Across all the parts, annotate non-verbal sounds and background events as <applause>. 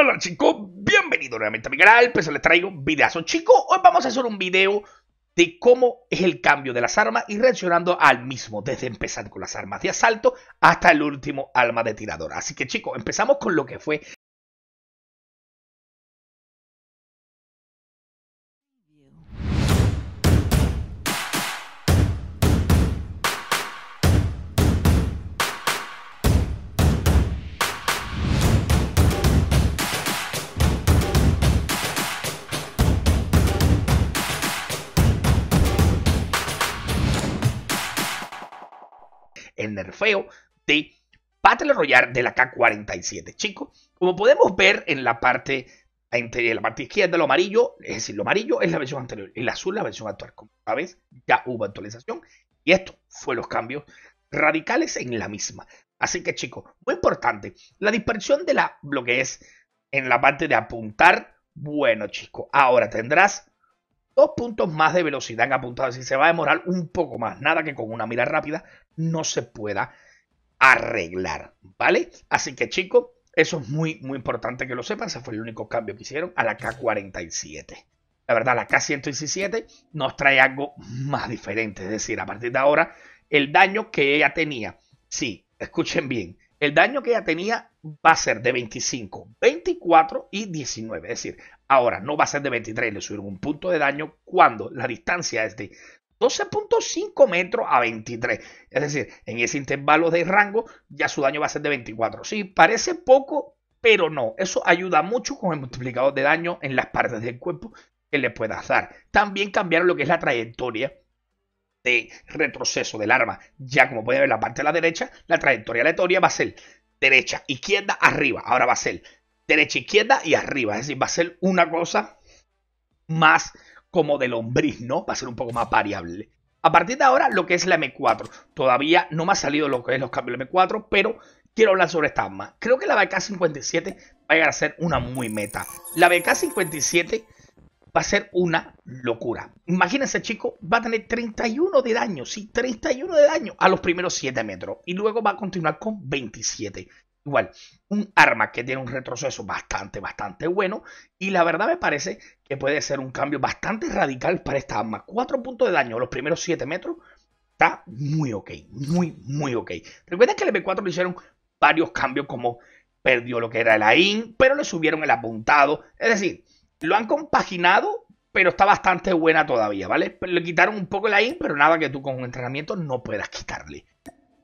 Hola, chicos, Bienvenidos nuevamente a mi canal, pues les traigo un videazo chicos, hoy vamos a hacer un video de cómo es el cambio de las armas y reaccionando al mismo, desde empezar con las armas de asalto hasta el último arma de tirador, así que chicos, empezamos con lo que fue Feo de Battle Royale de la K-47. Chicos, como podemos ver en la parte entre la parte izquierda, lo amarillo, es decir, lo amarillo es la versión anterior, el azul la versión actual. Como sabes, ya hubo actualización y esto fue los cambios radicales en la misma. Así que chicos, muy importante, la dispersión de la, lo es en la parte de apuntar, bueno chicos, ahora tendrás dos puntos más de velocidad en apuntado. Si se va a demorar un poco más, nada que con una mira rápida no se pueda arreglar, ¿vale? Así que chicos, eso es muy, muy importante que lo sepan. Ese fue el único cambio que hicieron a la K47. La verdad, la K117 nos trae algo más diferente. Es decir, a partir de ahora, el daño que ella tenía, sí, escuchen bien, el daño que ella tenía va a ser de 25, 24 y 19. Es decir, ahora no va a ser de 23, le subieron un punto de daño cuando la distancia es de 12.5 metros a 23. Es decir, en ese intervalo de rango ya su daño va a ser de 24. Sí, parece poco, pero no. Eso ayuda mucho con el multiplicador de daño en las partes del cuerpo que le pueda dar. También cambiaron lo que es la trayectoria de retroceso del arma. Ya como pueden ver la parte de la derecha, la trayectoria aleatoria va a ser derecha, izquierda, arriba. Ahora va a ser derecha, izquierda y arriba. Es decir, va a ser una cosa más como de lombriz, ¿no? Va a ser un poco más variable. A partir de ahora, lo que es la M4. Todavía no me ha salido lo que es los cambios de M4, pero quiero hablar sobre esta arma. Creo que la BK-57 va a llegar a ser una muy meta. La BK-57 va a ser una locura. Imagínense, chico, va a tener 31 de daño, sí, 31 de daño a los primeros 7 metros. Y luego va a continuar con 27. Igual, un arma que tiene un retroceso bastante, bastante bueno. Y la verdad me parece que puede ser un cambio bastante radical para esta arma. 4 puntos de daño a los primeros 7 metros. Está muy ok, muy, muy ok. Recuerden que el M4 le hicieron varios cambios como perdió lo que era el AIM pero le subieron el apuntado. Es decir, lo han compaginado, pero está bastante buena todavía, ¿vale? Le quitaron un poco la IN, pero nada que tú con un entrenamiento no puedas quitarle.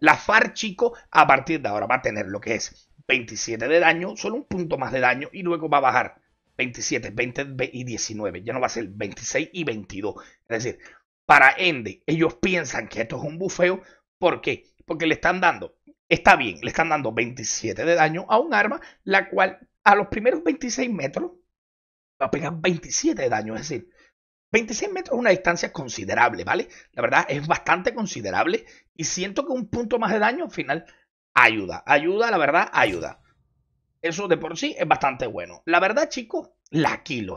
La FAR, chico, a partir de ahora va a tener lo que es 27 de daño, solo un punto más de daño y luego va a bajar 27, 20 y 19. Ya no va a ser 26 y 22. Es decir, para Ende, ellos piensan que esto es un bufeo. ¿Por qué? Porque le están dando, está bien, le están dando 27 de daño a un arma, la cual a los primeros 26 metros pegar 27 de daño, es decir, 26 metros es una distancia considerable, ¿vale? La verdad es bastante considerable y siento que un punto más de daño al final ayuda, ayuda, la verdad, ayuda. Eso de por sí es bastante bueno. La verdad, chicos, la Kilo.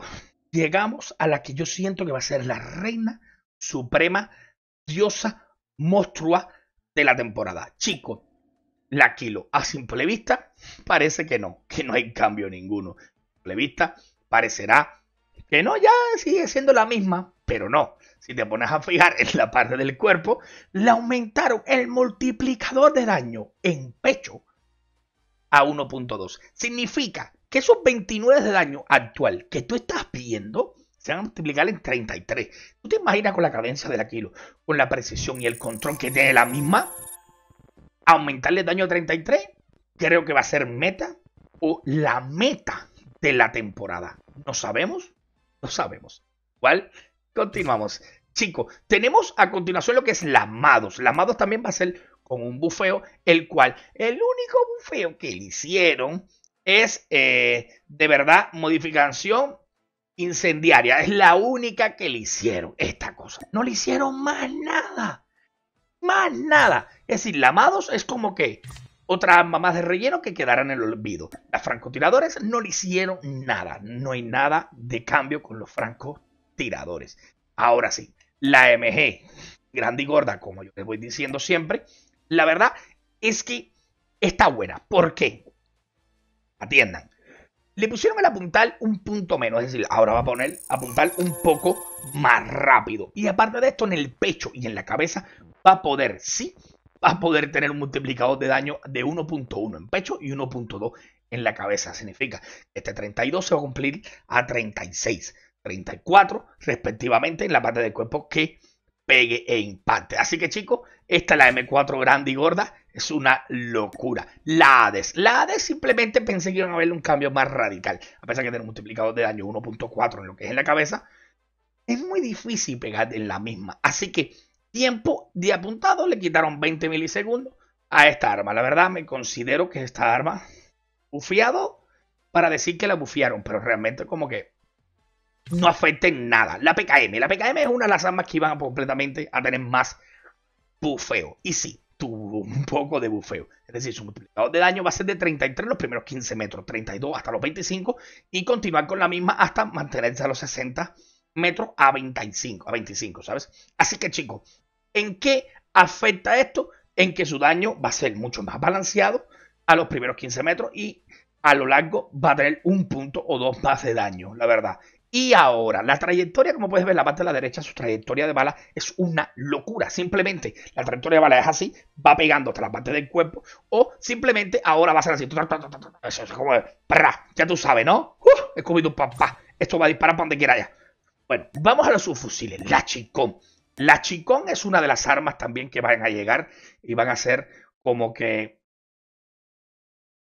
Llegamos a la que yo siento que va a ser la reina suprema, diosa, monstrua de la temporada. Chicos, la Kilo, a simple vista, parece que no, que no hay cambio ninguno. A simple vista, parecerá que no, ya sigue siendo la misma, pero no. Si te pones a fijar en la parte del cuerpo, le aumentaron el multiplicador de daño en pecho a 1.2. Significa que esos 29 de daño actual que tú estás pidiendo se van a multiplicar en 33. ¿Tú te imaginas con la cadencia del aquilo con la precisión y el control que tiene la misma? Aumentarle el daño a 33, creo que va a ser meta o la meta de la temporada. ¿No sabemos? No sabemos. ¿Cuál? Continuamos. chicos, tenemos a continuación lo que es Lamados. Lamados también va a ser con un bufeo, el cual el único bufeo que le hicieron es eh, de verdad modificación incendiaria. Es la única que le hicieron esta cosa. No le hicieron más nada. Más nada. Es decir, Lamados es como que otras más de relleno que quedaran en el olvido. Las francotiradores no le hicieron nada. No hay nada de cambio con los francotiradores. Ahora sí, la MG, grande y gorda, como yo les voy diciendo siempre, la verdad es que está buena. ¿Por qué? Atiendan. Le pusieron el apuntal un punto menos, es decir, ahora va a poner apuntal un poco más rápido. Y aparte de esto, en el pecho y en la cabeza va a poder, sí, va a poder tener un multiplicador de daño de 1.1 en pecho y 1.2 en la cabeza. Significa que este 32 se va a cumplir a 36, 34 respectivamente en la parte del cuerpo que pegue e impacte. Así que chicos, esta es la M4 grande y gorda. Es una locura. La Hades. La Hades simplemente pensé que iban a haberle un cambio más radical. A pesar que tener un multiplicador de daño 1.4 en lo que es en la cabeza. Es muy difícil pegar en la misma. Así que tiempo de apuntado, le quitaron 20 milisegundos a esta arma. La verdad me considero que esta arma bufiado para decir que la bufiaron, pero realmente como que no afecta en nada. La PKM, la PKM es una de las armas que iban completamente a tener más bufeo. Y sí, tuvo un poco de bufeo. Es decir, su multiplicador de daño va a ser de 33 los primeros 15 metros, 32 hasta los 25 y continuar con la misma hasta mantenerse a los 60 Metro a 25, a 25, ¿sabes? Así que chicos, ¿en qué afecta esto? En que su daño va a ser mucho más balanceado a los primeros 15 metros y a lo largo va a tener un punto o dos más de daño, la verdad. Y ahora, la trayectoria, como puedes ver, la parte de la derecha, su trayectoria de bala es una locura. Simplemente la trayectoria de bala es así, va pegando hasta la parte del cuerpo, o simplemente ahora va a ser así. como, ya tú sabes, ¿no? Uh, es como papá. Esto va a disparar para donde quiera ya. Bueno, vamos a los subfusiles, la Chicón. La Chicón es una de las armas también que van a llegar y van a ser como que...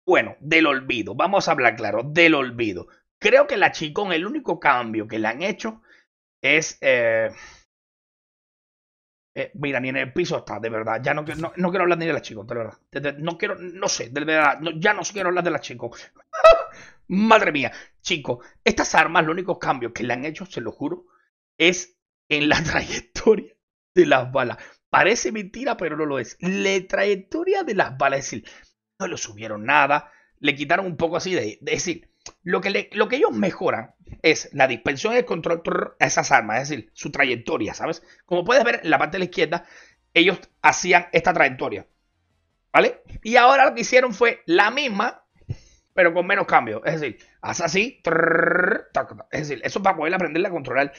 Bueno, del olvido, vamos a hablar claro, del olvido. Creo que la Chicón, el único cambio que le han hecho es... Eh, eh, mira, ni en el piso está, de verdad. Ya no, no, quiero hablar ni de las chicos, de verdad. no quiero, no sé, de verdad. ya no quiero hablar de las chicos. <laughs> Madre mía, chicos, estas armas, los únicos cambios que le han hecho, se lo juro, es en la <laughs> trayectoria de las balas. Parece mentira, pero no lo es. La trayectoria de las balas, es decir, no lo subieron nada, le quitaron un poco así de decir, lo que, lo que ellos mejoran es la dispersión y el control a esas armas, es decir, su trayectoria, ¿sabes? Como puedes ver en la parte de la izquierda, ellos hacían esta trayectoria, ¿vale? Y ahora lo que hicieron fue la misma, pero con menos cambios. Es decir, haz así, es decir, eso es para poder aprenderle a controlar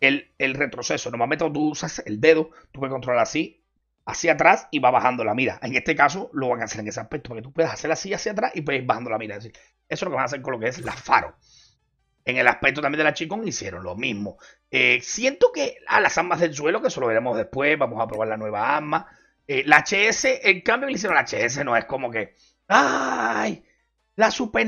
el, el, retroceso. Normalmente tú usas el dedo, tú puedes controlar así, hacia atrás y va bajando la mira. En este caso lo van a hacer en ese aspecto, porque tú puedes hacer así hacia atrás y puedes ir bajando la mira. Es decir, eso es lo que van a hacer con lo que es la Faro. En el aspecto también de la Chicón hicieron lo mismo. Eh, siento que a ah, las armas del suelo, que eso lo veremos después, vamos a probar la nueva arma. Eh, la HS, en cambio hicieron la HS no es como que, ¡ay! La super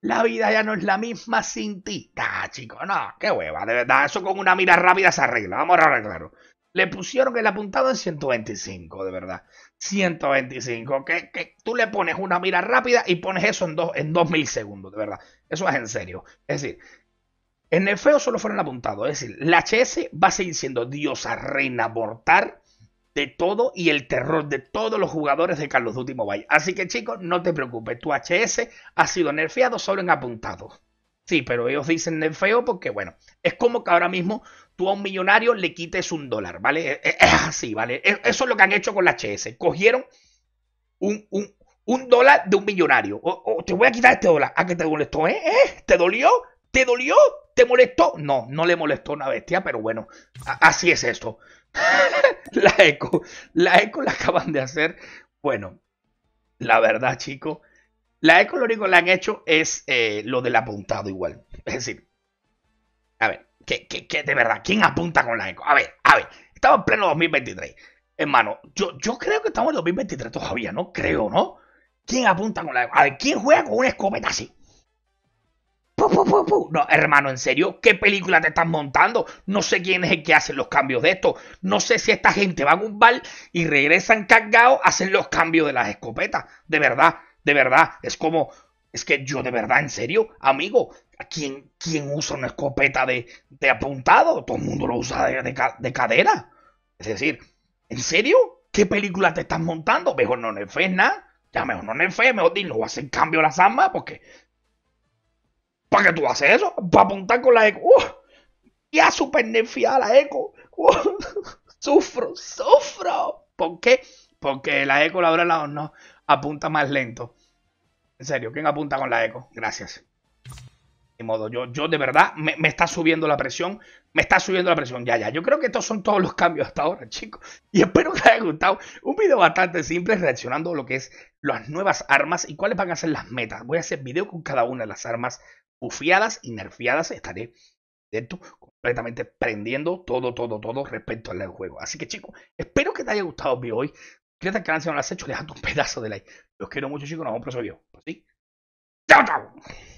La vida ya no es la misma sin ti. Ah, chico, no, qué hueva. De verdad, eso con una mira rápida se arregla. Vamos a arreglarlo le pusieron el apuntado en 125, de verdad. 125, que, tú le pones una mira rápida y pones eso en dos, en dos segundos, de verdad. Eso es en serio. Es decir, en el feo solo fueron apuntados. Es decir, la HS va a seguir siendo diosa, reina, mortal de todo y el terror de todos los jugadores de Carlos Duty Mobile. Así que chicos, no te preocupes, tu HS ha sido nerfeado solo en apuntado. Sí, pero ellos dicen nerfeo porque, bueno, es como que ahora mismo tú a un millonario le quites un dólar, ¿vale? E, e, es así, ¿vale? E, eso es lo que han hecho con la HS. Cogieron un, dólar de un millonario. O, te voy a quitar este dólar. ¿A qué te molestó, eh? eh? ¿Te dolió? ¿Te dolió? ¿Te molestó? No, no le molestó una bestia, pero bueno, así es esto. <laughs> la eco, la eco la acaban de hacer. Bueno, la verdad, chicos, la eco lo único que le han hecho es eh, lo del apuntado igual. Es decir, a ver, de verdad, ¿quién apunta con la eco? A ver, a ver, estamos en pleno 2023. Hermano, yo, yo creo que estamos en 2023 todavía, ¿no? Creo, ¿no? ¿Quién apunta con la eco? A ver, ¿quién juega con una escopeta así? no, hermano, en serio, ¿qué película te están montando? No sé quién es el que hace los cambios de esto. No sé si esta gente va a un bar y regresan cargados hacen hacer los cambios de las escopetas. De verdad, de verdad. Es como, es que yo de verdad, en serio, amigo, ¿Quién, ¿Quién, usa una escopeta de, apuntado? Todo el mundo lo usa de, de, cadera. Es decir, ¿en serio? ¿Qué película te estás montando? Mejor no nerfes nada. Ya mejor no nerfes, mejor dilo. no voy a hacer cambio las armas porque... ¿Para qué tú haces eso? Para apuntar con la eco. ¡Uh! Ya super la eco. ¡Uh! <laughs> sufro, sufro. ¿Por qué? Porque la eco, la verdad la no apunta más lento. En serio, ¿quién apunta con la eco? Gracias. De modo, yo, yo de verdad me, está subiendo la presión, me está subiendo la presión, ya, ya. Yo creo que estos son todos los cambios hasta ahora, chicos. Y espero que te haya gustado un video bastante simple reaccionando a lo que es las nuevas armas y cuáles van a ser las metas. Voy a hacer video con cada una de las armas bufiadas y nerfiadas Estaré dentro completamente prendiendo todo, todo, todo respecto al juego. Así que chicos, espero que te haya gustado el video hoy. Créete que si no lo has hecho, dejad un pedazo de like. Los quiero mucho chicos, nos vemos en el próximo video. Pues sí. ¡Chao, chao!